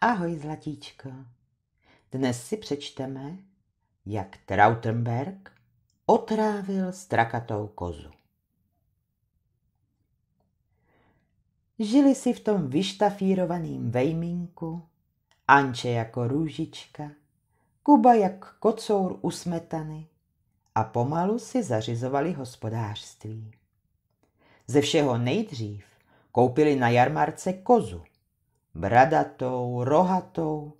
Ahoj, Zlatíčko. Dnes si přečteme, jak Trautenberg otrávil strakatou kozu. Žili si v tom vyštafírovaným vejmínku, Anče jako růžička, Kuba jak kocour usmetany a pomalu si zařizovali hospodářství. Ze všeho nejdřív koupili na jarmarce kozu – bradatou, rohatou,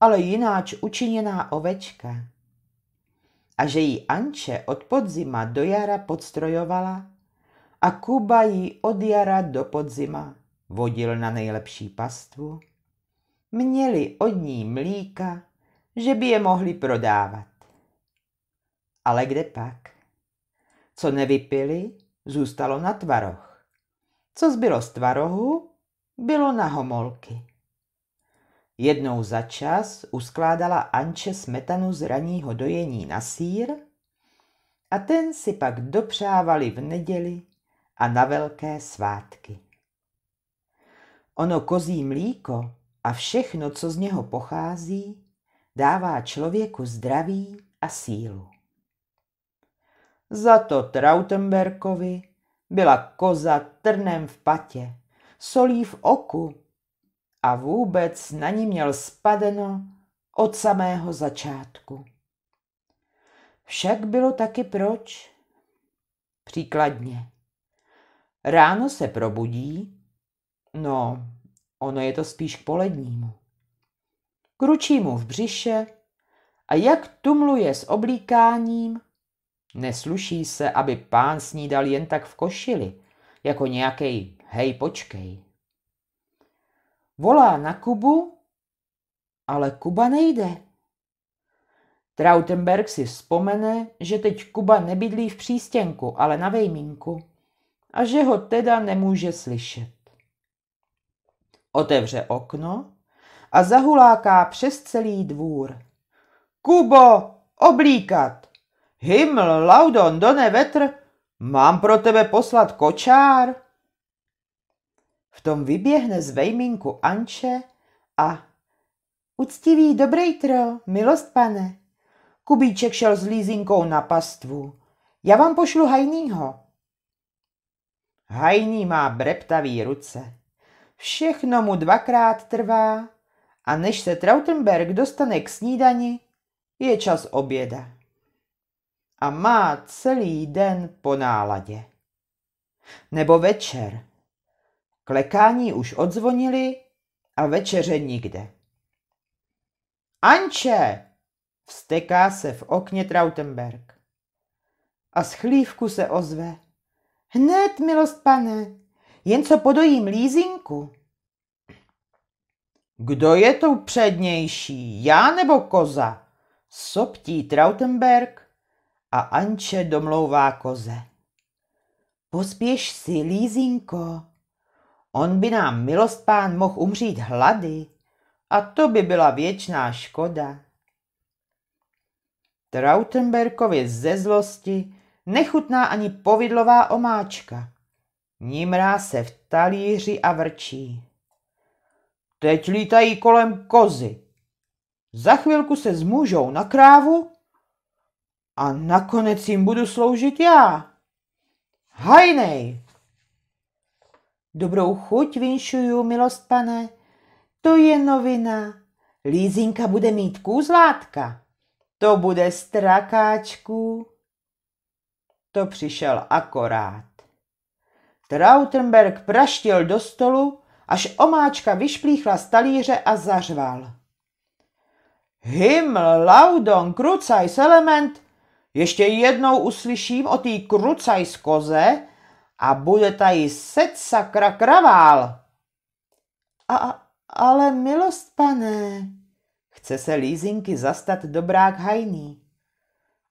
ale jináč učiněná ovečka. A že ji Anče od podzima do jara podstrojovala a Kuba ji od jara do podzima vodil na nejlepší pastvu, měli od ní mlíka, že by je mohli prodávat. Ale kde pak? Co nevypili, zůstalo na tvaroch. Co zbylo z tvarohu, bylo na homolky. Jednou za čas uskládala Anče smetanu z raního dojení na sír a ten si pak dopřávali v neděli a na velké svátky. Ono kozí mlíko a všechno, co z něho pochází, dává člověku zdraví a sílu. Za to Trautenberkovi byla koza trnem v patě solí v oku a vůbec na ní měl spadeno od samého začátku. Však bylo taky proč? Příkladně. Ráno se probudí, no, ono je to spíš k polednímu. Kručí mu v břiše a jak tumluje s oblíkáním, nesluší se, aby pán snídal jen tak v košili, jako nějaký Hej, počkej. Volá na Kubu, ale Kuba nejde. Trautenberg si vzpomene, že teď Kuba nebydlí v přístěnku, ale na vejmínku a že ho teda nemůže slyšet. Otevře okno a zahuláká přes celý dvůr. Kubo, oblíkat! Himl, laudon, done vetr, mám pro tebe poslat kočár – v tom vyběhne z vejminku Anče a Uctivý dobrý tro, milost pane. Kubíček šel s lízinkou na pastvu. Já vám pošlu hajnýho. Hajný má breptavý ruce. Všechno mu dvakrát trvá a než se Trautenberg dostane k snídani, je čas oběda. A má celý den po náladě. Nebo večer, Klekání už odzvonili a večeře nikde. Anče! Vsteká se v okně Trautenberg. A z chlívku se ozve. Hned, milost pane, jen co podojím lízinku. Kdo je tou přednější, já nebo koza? Soptí Trautenberg a Anče domlouvá koze. Pospěš si, lízinko, On by nám milost pán mohl umřít hlady a to by byla věčná škoda. Trautenberkovi ze zlosti nechutná ani povidlová omáčka. Nímrá se v talíři a vrčí. Teď lítají kolem kozy. Za chvilku se zmůžou na krávu a nakonec jim budu sloužit já. Hajnej! Dobrou chuť vinšuju, milost pane. To je novina. Lízinka bude mít kůzlátka. To bude strakáčku. To přišel akorát. Trautenberg praštil do stolu, až omáčka vyšplíchla z talíře a zařval. Himmel, laudon, krucajs, element, ještě jednou uslyším o té krucajs koze, a bude tady set sakra kravál. A, ale milost, pane, chce se lízinky zastat dobrák hajný.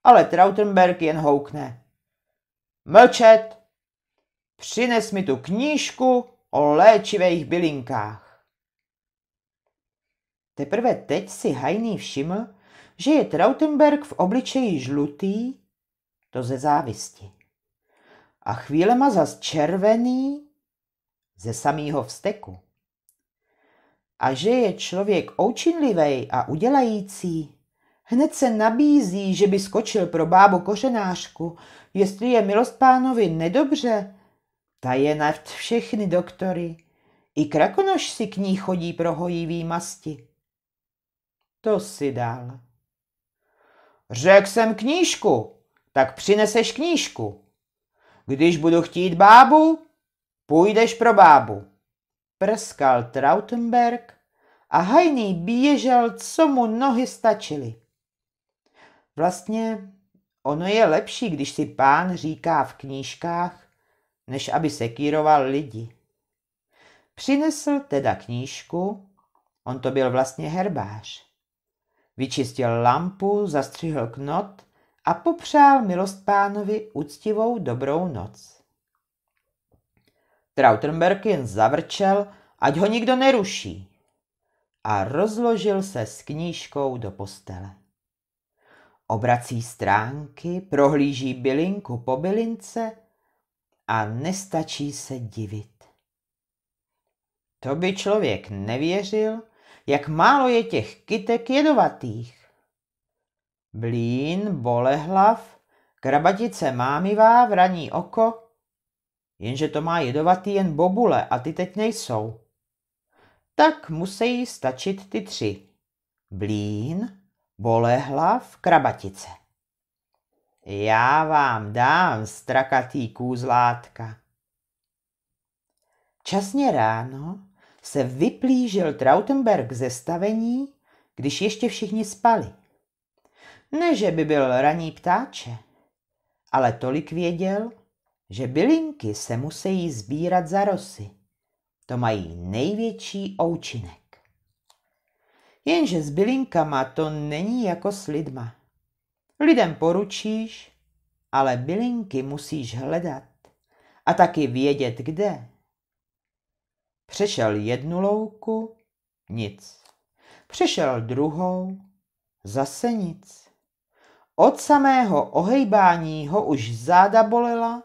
Ale Trautenberg jen houkne. Mlčet, přines mi tu knížku o léčivých bylinkách. Teprve teď si hajný všiml, že je Trautenberg v obličeji žlutý, to ze závisti a chvílema zas červený ze samého vsteku. A že je člověk oučinlivý a udělající, Hned se nabízí, že by skočil pro bábu kořenářku, jestli je milost pánovi nedobře. Ta je nad všechny doktory. I krakonož si k ní chodí pro hojivý masti. To si dal. Řekl jsem knížku, tak přineseš knížku. Když budu chtít bábu, půjdeš pro bábu. Prskal Trautenberg a hajný běžel, co mu nohy stačily. Vlastně ono je lepší, když si pán říká v knížkách, než aby se kýroval lidi. Přinesl teda knížku, on to byl vlastně herbář. Vyčistil lampu, zastřihl knot a popřál milost pánovi úctivou dobrou noc. Trautenberg jen zavrčel, ať ho nikdo neruší. A rozložil se s knížkou do postele. Obrací stránky, prohlíží bylinku po bylince a nestačí se divit. To by člověk nevěřil, jak málo je těch kytek jedovatých. Blín, bolehlav, krabatice mámivá, vraní oko, jenže to má jedovatý jen bobule a ty teď nejsou. Tak musí stačit ty tři. Blín, bolehlav, krabatice. Já vám dám strakatý kůzlátka. Časně ráno se vyplížil Trautenberg ze stavení, když ještě všichni spali. Ne, že by byl raní ptáče, ale tolik věděl, že bylinky se musí sbírat za rosy. To mají největší účinek. Jenže s bylinkama to není jako s lidma. Lidem poručíš, ale bylinky musíš hledat a taky vědět kde. Přešel jednu louku, nic. Přešel druhou, zase nic. Od samého ohejbání ho už záda bolela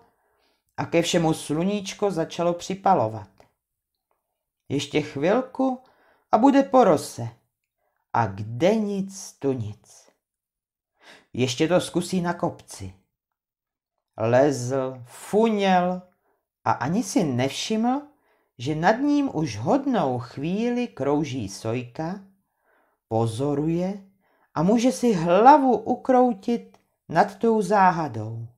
a ke všemu sluníčko začalo připalovat. Ještě chvilku a bude po rose. A kde nic, tu nic. Ještě to zkusí na kopci. Lezl, funěl a ani si nevšiml, že nad ním už hodnou chvíli krouží sojka, pozoruje a může si hlavu ukroutit nad tou záhadou.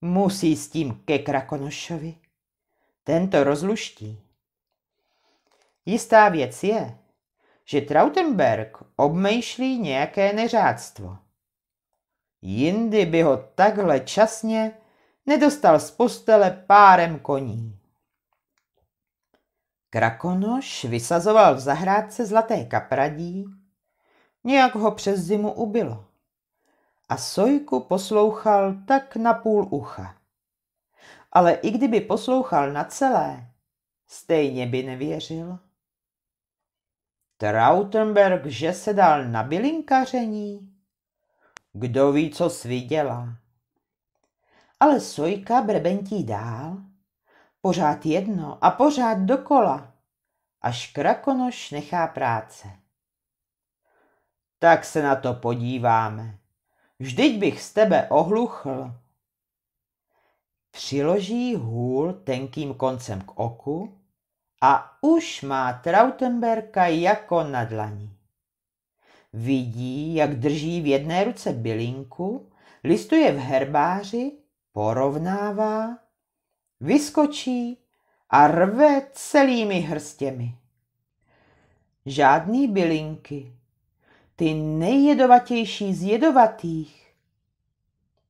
Musí s tím ke Krakonošovi. Ten to rozluští. Jistá věc je, že Trautenberg obmýšlí nějaké neřádstvo. Jindy by ho takhle časně nedostal z postele párem koní. Krakonoš vysazoval v zahrádce zlaté kapradí, Nějak ho přes zimu ubilo. A Sojku poslouchal tak na půl ucha. Ale i kdyby poslouchal na celé, stejně by nevěřil. Trautenberg, že se dal na bylinkaření? Kdo ví, co sviděla. Ale Sojka brebentí dál, pořád jedno a pořád dokola, až krakonoš nechá práce. Tak se na to podíváme. Vždyť bych z tebe ohluchl. Přiloží hůl tenkým koncem k oku a už má Trautenberka jako na dlani. Vidí, jak drží v jedné ruce bylinku, listuje v herbáři, porovnává, vyskočí a rve celými hrstěmi. Žádný bylinky, ty nejjedovatější z jedovatých.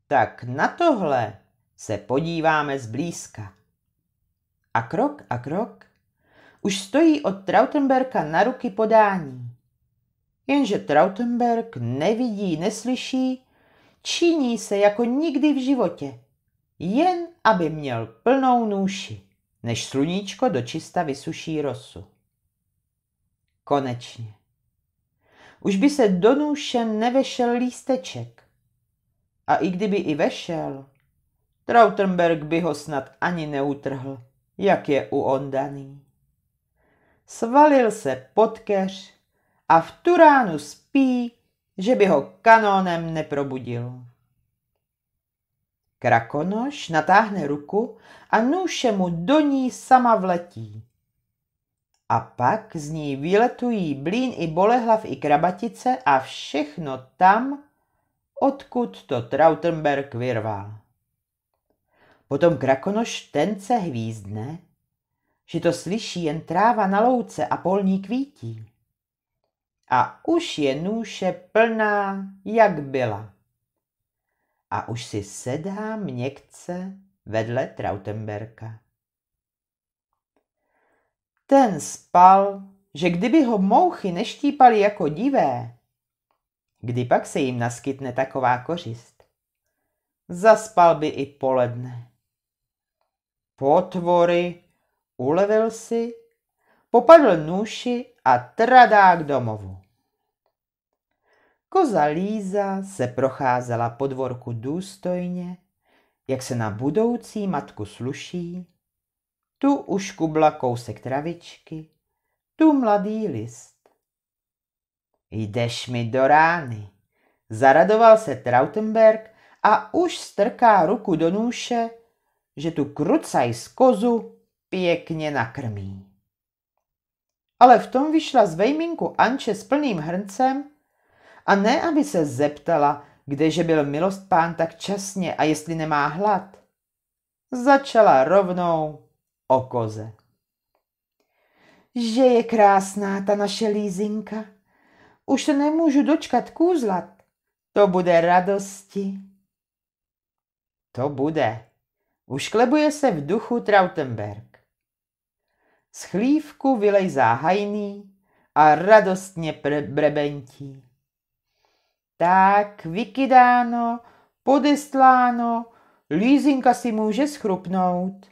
Tak na tohle se podíváme zblízka. A krok a krok už stojí od Trautenberka na ruky podání. Jenže Trautenberg nevidí, neslyší, činí se jako nikdy v životě, jen aby měl plnou nůši, než sluníčko dočista vysuší rosu. Konečně už by se do nůše nevešel lísteček. A i kdyby i vešel, Trautenberg by ho snad ani neutrhl, jak je uondaný. Svalil se pod keř a v tu ránu spí, že by ho kanónem neprobudil. Krakonoš natáhne ruku a nůše mu do ní sama vletí. A pak z ní vyletují blín i bolehlav i krabatice a všechno tam, odkud to Trautenberg vyrval. Potom krakonoš ten se hvízdne, že to slyší jen tráva na louce a polní kvítí. A už je nůše plná, jak byla. A už si sedá měkce vedle Trautenberka. Ten spal, že kdyby ho mouchy neštípaly jako divé, kdy pak se jim naskytne taková kořist? Zaspal by i poledne. Potvory, ulevil si, popadl nůši a tradá k domovu. Koza Líza se procházela po dvorku důstojně, jak se na budoucí matku sluší, tu už kubla kousek travičky, tu mladý list. Jdeš mi do rány, zaradoval se Trautenberg a už strká ruku do nůše, že tu krucaj z kozu pěkně nakrmí. Ale v tom vyšla z vejminku Anče s plným hrncem a ne, aby se zeptala, kdeže byl milost pán tak časně a jestli nemá hlad. Začala rovnou o koze. Že je krásná ta naše lízinka. Už se nemůžu dočkat kůzlat. To bude radosti. To bude. Ušklebuje se v duchu Trautenberg. Z chlívku vylejzá hajný a radostně brebentí. Tak, vykydáno, podestláno, lízinka si může schrupnout.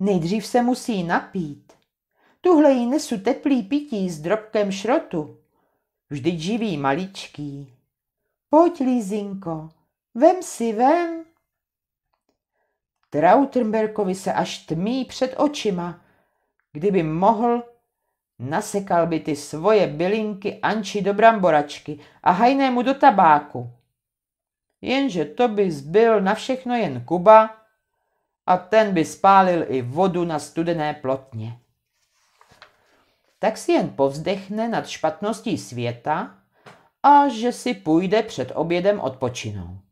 Nejdřív se musí napít. Tuhle jí nesu teplý pití s drobkem šrotu. Vždyť živý maličký. Pojď, Lízinko, vem si, vem. Trautenberkovi se až tmí před očima. Kdyby mohl, nasekal by ty svoje bylinky Anči do bramboračky a hajnému mu do tabáku. Jenže to by zbyl na všechno jen Kuba, a ten by spálil i vodu na studené plotně. Tak si jen povzdechne nad špatností světa a že si půjde před obědem odpočinout.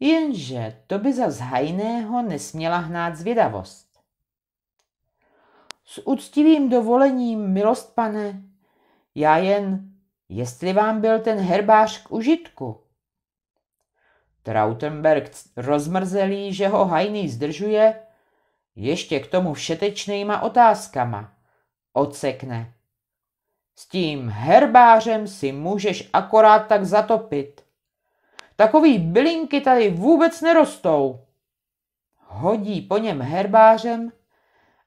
Jenže to by za zhajného nesměla hnát zvědavost. S úctivým dovolením, milost pane, já jen, jestli vám byl ten herbář k užitku, Trautenberg rozmrzelý, že ho hajný zdržuje, ještě k tomu všetečnýma otázkama. Odsekne. S tím herbářem si můžeš akorát tak zatopit. Takový bylinky tady vůbec nerostou. Hodí po něm herbářem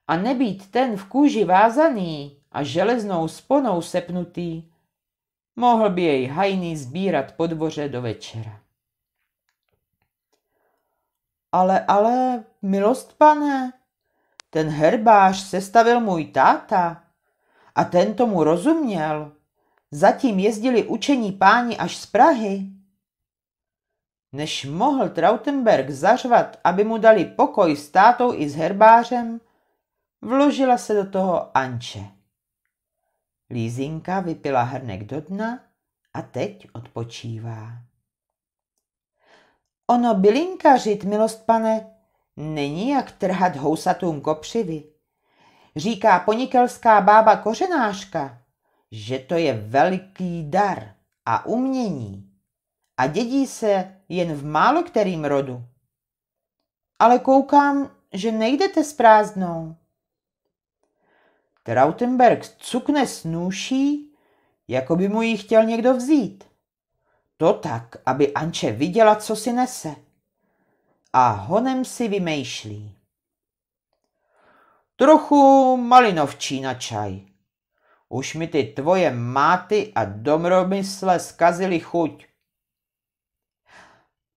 a nebýt ten v kůži vázaný a železnou sponou sepnutý, mohl by jej hajný sbírat po dvoře do večera. Ale, ale, milost pane, ten herbář sestavil můj táta a ten tomu rozuměl. Zatím jezdili učení páni až z Prahy. Než mohl Trautenberg zařvat, aby mu dali pokoj s tátou i s herbářem, vložila se do toho Anče. Lízinka vypila hrnek do dna a teď odpočívá. Ono bylinkařit, milost pane, není jak trhat housatům kopřivy. Říká ponikelská bába kořenáška, že to je veliký dar a umění a dědí se jen v málo kterým rodu. Ale koukám, že nejdete s prázdnou. Trautenberg cukne snůší, jako by mu ji chtěl někdo vzít. To tak, aby Anče viděla, co si nese. A honem si vymýšlí. Trochu malinovčí na čaj. Už mi ty tvoje máty a domromysle zkazily chuť.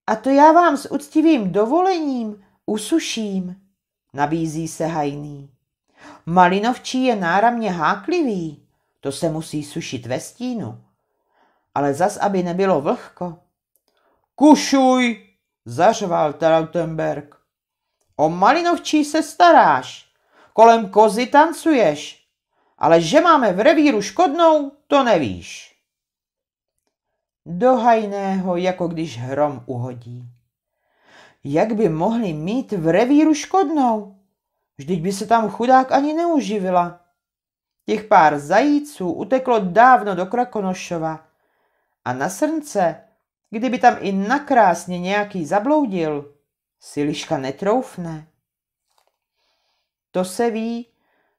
A to já vám s uctivým dovolením usuším, nabízí se hajný. Malinovčí je náramně háklivý, to se musí sušit ve stínu ale zas, aby nebylo vlhko. Kušuj, zařval Trautenberg. O malinovčí se staráš, kolem kozy tancuješ, ale že máme v revíru škodnou, to nevíš. Dohajného, jako když hrom uhodí. Jak by mohli mít v revíru škodnou? Vždyť by se tam chudák ani neuživila. Těch pár zajíců uteklo dávno do Krakonošova a na srnce, kdyby tam i nakrásně nějaký zabloudil, si liška netroufne. To se ví,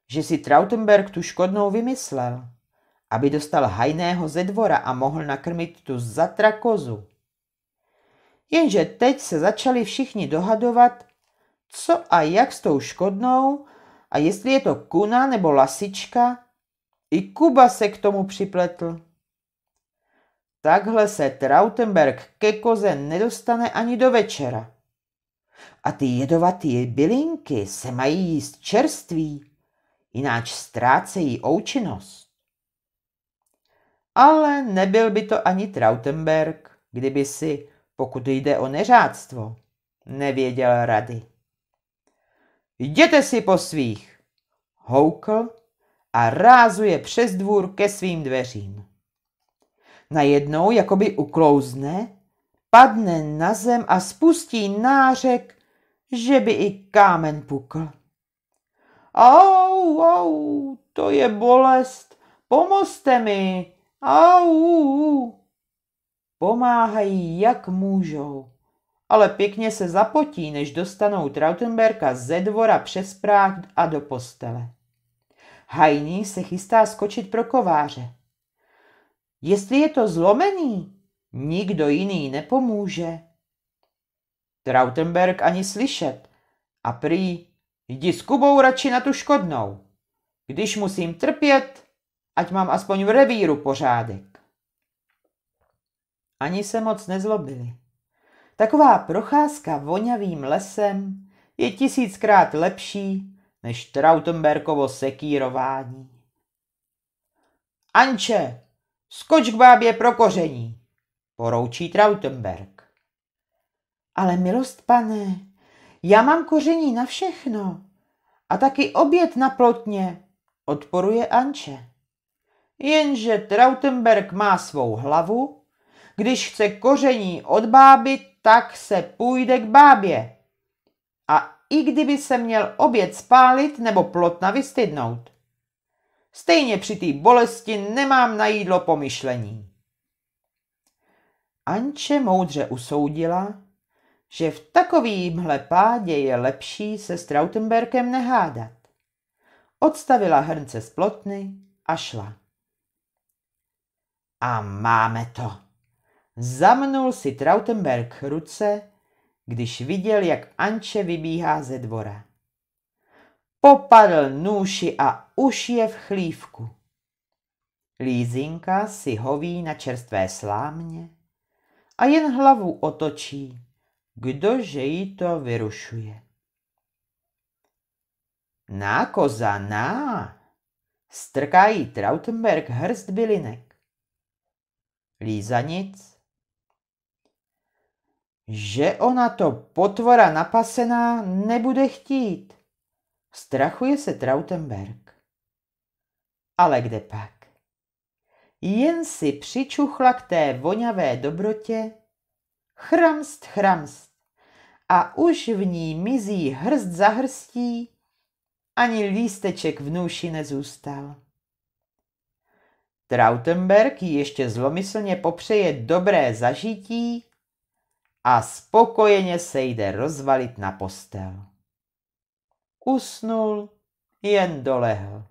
že si Trautenberg tu škodnou vymyslel, aby dostal hajného ze dvora a mohl nakrmit tu zatrakozu. Jenže teď se začali všichni dohadovat, co a jak s tou škodnou a jestli je to kuna nebo lasička. I Kuba se k tomu připletl. Takhle se Trautenberg ke koze nedostane ani do večera. A ty jedovatý bylinky se mají jíst čerství, jináč ztrácejí účinnost. Ale nebyl by to ani Trautenberg, kdyby si, pokud jde o neřádstvo, nevěděl rady. Jděte si po svých, houkl a rázuje přes dvůr ke svým dveřím. Najednou jakoby uklouzne, padne na zem a spustí nářek, že by i kámen pukl. Au, au, to je bolest, pomozte mi, au. Pomáhají, jak můžou, ale pěkně se zapotí, než dostanou Trautenberka ze dvora přes práh a do postele. Hajný se chystá skočit pro kováře. Jestli je to zlomený, nikdo jiný nepomůže. Trautenberg ani slyšet a prý, jdi s Kubou radši na tu škodnou. Když musím trpět, ať mám aspoň v revíru pořádek. Ani se moc nezlobili. Taková procházka voňavým lesem je tisíckrát lepší než Trautenbergovo sekírování. Anče, Skoč k bábě pro koření, poroučí Trautenberg. Ale milost pane, já mám koření na všechno a taky oběd na plotně, odporuje Anče. Jenže Trautenberg má svou hlavu, když chce koření od báby, tak se půjde k bábě. A i kdyby se měl oběd spálit nebo plotna vystydnout. Stejně při té bolesti nemám na jídlo pomyšlení. Anče moudře usoudila, že v takovýmhle pádě je lepší se Strautenberkem nehádat. Odstavila hrnce z plotny a šla. A máme to. Zamnul si Trautenberg ruce, když viděl, jak Anče vybíhá ze dvora. Popadl nůši a už je v chlívku. Lízinka si hoví na čerstvé slámě a jen hlavu otočí, kdože jí to vyrušuje. koza, ná! Strká jí Trautenberg hrst bylinek. Líza nic. Že ona to potvora napasená nebude chtít. Strachuje se Trautenberg. Ale kde pak? Jen si přičuchla k té voňavé dobrotě, chramst, chramst, a už v ní mizí hrst za hrstí, ani lísteček v nůši nezůstal. Trautenberg ji ještě zlomyslně popřeje dobré zažití a spokojeně se jde rozvalit na postel usnul, jen dolehl.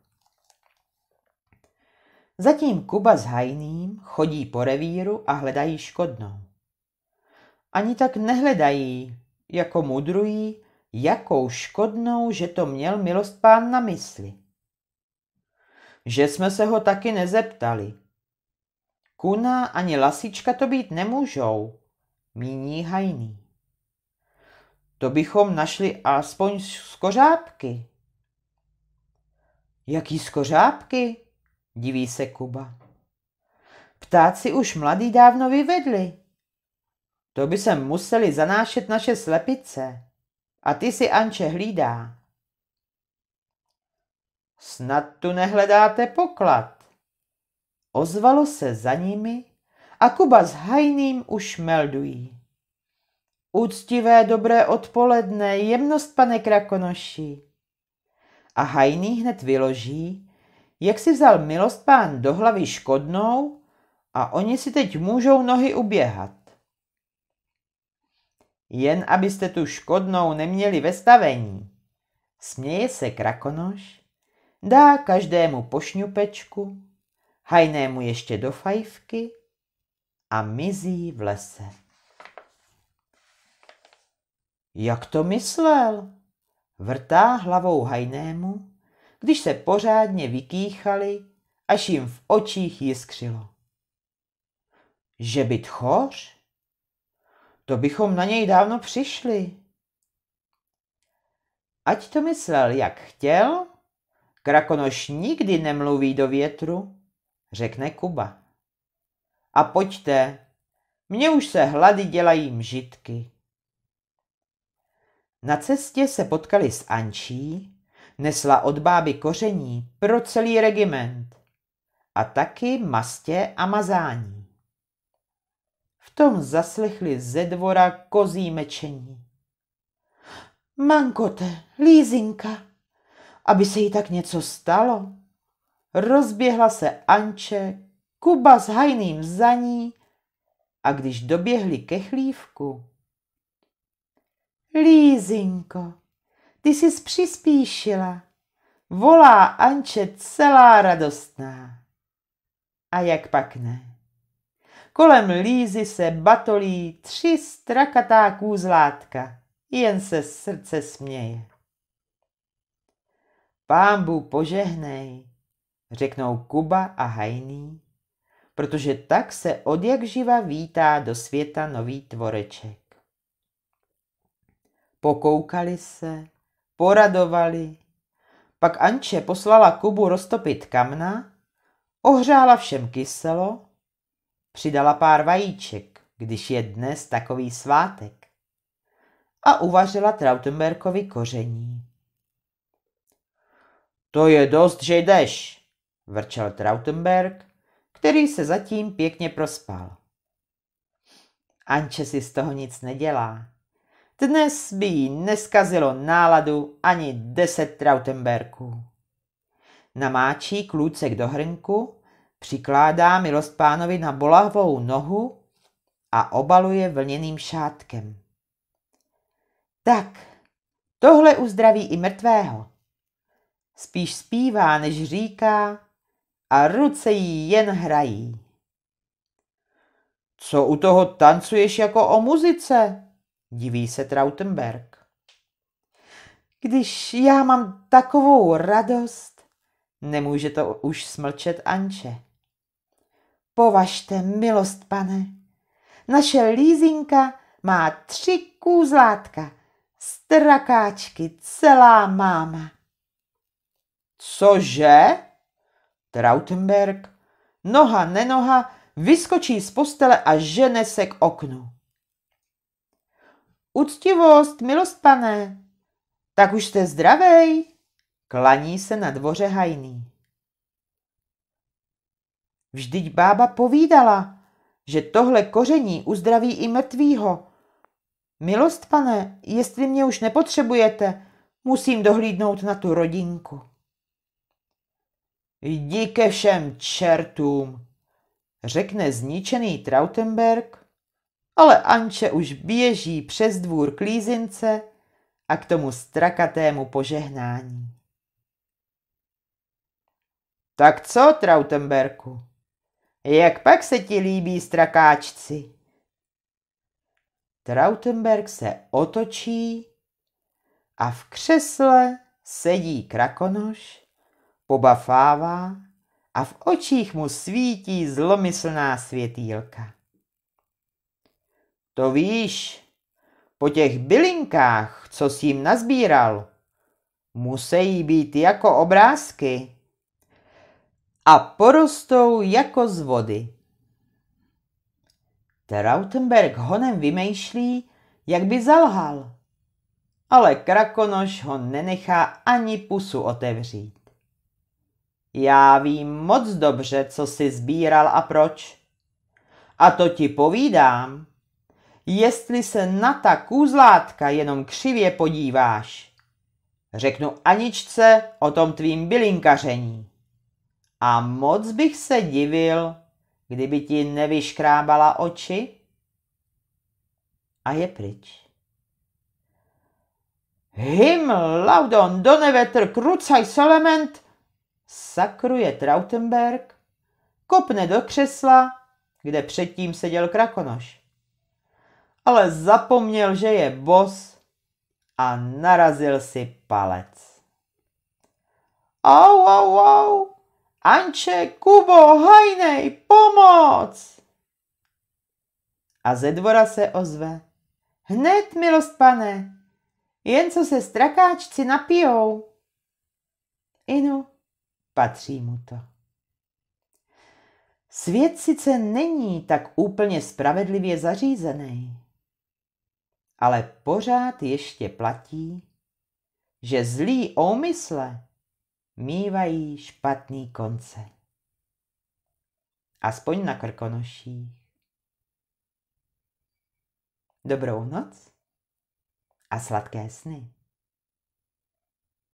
Zatím Kuba s Hajným chodí po revíru a hledají škodnou. Ani tak nehledají, jako mudrují, jakou škodnou, že to měl milost pán na mysli. Že jsme se ho taky nezeptali. Kuna ani lasička to být nemůžou, míní Hajný. To bychom našli aspoň skořápky. Jaký skořápky? Diví se Kuba. Ptáci už mladý dávno vyvedli. To by se museli zanášet naše slepice. A ty si Anče hlídá. Snad tu nehledáte poklad. Ozvalo se za nimi a Kuba s hajným už meldují. Úctivé dobré odpoledne, jemnost pane Krakonoši. A hajný hned vyloží, jak si vzal milost pán do hlavy škodnou a oni si teď můžou nohy uběhat. Jen abyste tu škodnou neměli ve stavení. Směje se krakonoš, dá každému pošňupečku, hajnému ještě do fajfky a mizí v lese. Jak to myslel? Vrtá hlavou hajnému, když se pořádně vykýchali, až jim v očích jiskřilo. Že byt tchóř? To bychom na něj dávno přišli. Ať to myslel, jak chtěl, krakonoš nikdy nemluví do větru, řekne Kuba. A pojďte, mně už se hlady dělají mžitky. Na cestě se potkali s Ančí, nesla od báby koření pro celý regiment a taky mastě a mazání. V tom zaslechli ze dvora kozí mečení. Mankote, lízinka, aby se jí tak něco stalo. Rozběhla se Anče, Kuba s hajným za ní a když doběhli ke chlívku, Lízinko, ty jsi přispíšila, volá Anče celá radostná. A jak pak ne? Kolem Lízy se batolí tři strakatá kůzlátka, jen se srdce směje. Pámbu požehnej, řeknou Kuba a Hajný, protože tak se odjak živa vítá do světa nový tvoreček. Pokoukali se, poradovali. Pak Anče poslala Kubu roztopit kamna, ohřála všem kyselo, přidala pár vajíček, když je dnes takový svátek, a uvařila Trautenberkovi koření. To je dost, že jdeš, vrčel Trautenberg, který se zatím pěkně prospal. Anče si z toho nic nedělá. Dnes by jí neskazilo náladu ani deset trautemberků. Namáčí klůcek do hrnku, přikládá milost pánovi na bolavou nohu a obaluje vlněným šátkem. Tak, tohle uzdraví i mrtvého. Spíš zpívá, než říká a ruce jí jen hrají. Co u toho tancuješ jako o muzice? Diví se Trautenberg. Když já mám takovou radost, nemůže to už smlčet Anče. Považte, milost pane, naše lízinka má tři kůzlátka, strakáčky celá máma. Cože? Trautenberg, noha nenoha, vyskočí z postele a žene se k oknu. Uctivost, milost pane. Tak už jste zdravej. Klaní se na dvoře hajný. Vždyť bába povídala, že tohle koření uzdraví i mrtvýho. Milost pane, jestli mě už nepotřebujete, musím dohlídnout na tu rodinku. Jdi ke všem čertům, řekne zničený Trautenberg ale Anče už běží přes dvůr k lízince a k tomu strakatému požehnání. Tak co, Trautenberku? Jak pak se ti líbí strakáčci? Trautenberg se otočí a v křesle sedí krakonoš, pobafává a v očích mu svítí zlomyslná světýlka. To víš, po těch bylinkách, co jsi jim nazbíral, musí být jako obrázky a porostou jako z vody. Trautenberg honem vymýšlí, jak by zalhal, ale Krakonoš ho nenechá ani pusu otevřít. Já vím moc dobře, co jsi sbíral a proč. A to ti povídám, jestli se na ta kůzlátka jenom křivě podíváš. Řeknu Aničce o tom tvým bylinkaření. A moc bych se divil, kdyby ti nevyškrábala oči. A je pryč. Him laudon donevetr, krucaj solement, sakruje Trautenberg, kopne do křesla, kde předtím seděl Krakonoš ale zapomněl, že je bos a narazil si palec. Au, au, au! Anče, Kubo, hajnej, pomoc! A ze dvora se ozve. Hned, milost pane, jen co se strakáčci napijou. Inu, patří mu to. Svět sice není tak úplně spravedlivě zařízený, ale pořád ještě platí, že zlý úmysle mívají špatný konce. Aspoň na Krkonoších. Dobrou noc a sladké sny.